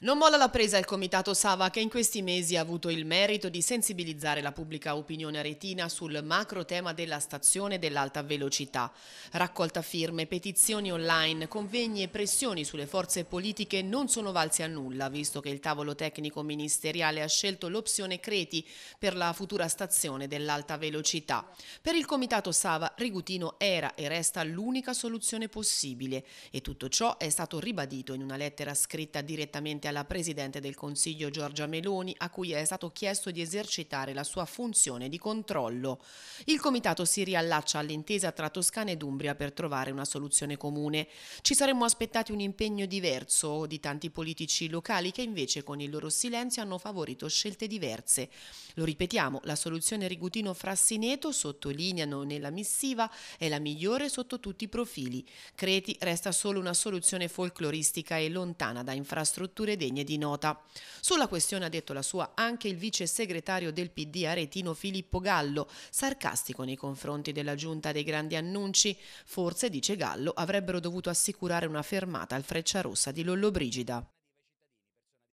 Non molla la presa il Comitato Sava che in questi mesi ha avuto il merito di sensibilizzare la pubblica opinione retina sul macro tema della stazione dell'alta velocità. Raccolta firme, petizioni online, convegni e pressioni sulle forze politiche non sono valsi a nulla, visto che il tavolo tecnico ministeriale ha scelto l'opzione Creti per la futura stazione dell'alta velocità. Per il Comitato Sava Rigutino era e resta l'unica soluzione possibile e tutto ciò è stato ribadito in una lettera scritta direttamente alla Presidente del Consiglio Giorgia Meloni, a cui è stato chiesto di esercitare la sua funzione di controllo. Il Comitato si riallaccia all'intesa tra Toscana ed Umbria per trovare una soluzione comune. Ci saremmo aspettati un impegno diverso di tanti politici locali che invece con il loro silenzio hanno favorito scelte diverse. Lo ripetiamo, la soluzione Rigutino-Frassineto, sottolineano nella missiva, è la migliore sotto tutti i profili. Creti resta solo una soluzione folcloristica e lontana da infrastrutture degne di nota. Sulla questione ha detto la sua anche il vice segretario del PD aretino Filippo Gallo, sarcastico nei confronti della giunta dei grandi annunci. Forse, dice Gallo, avrebbero dovuto assicurare una fermata al Frecciarossa di Lollobrigida.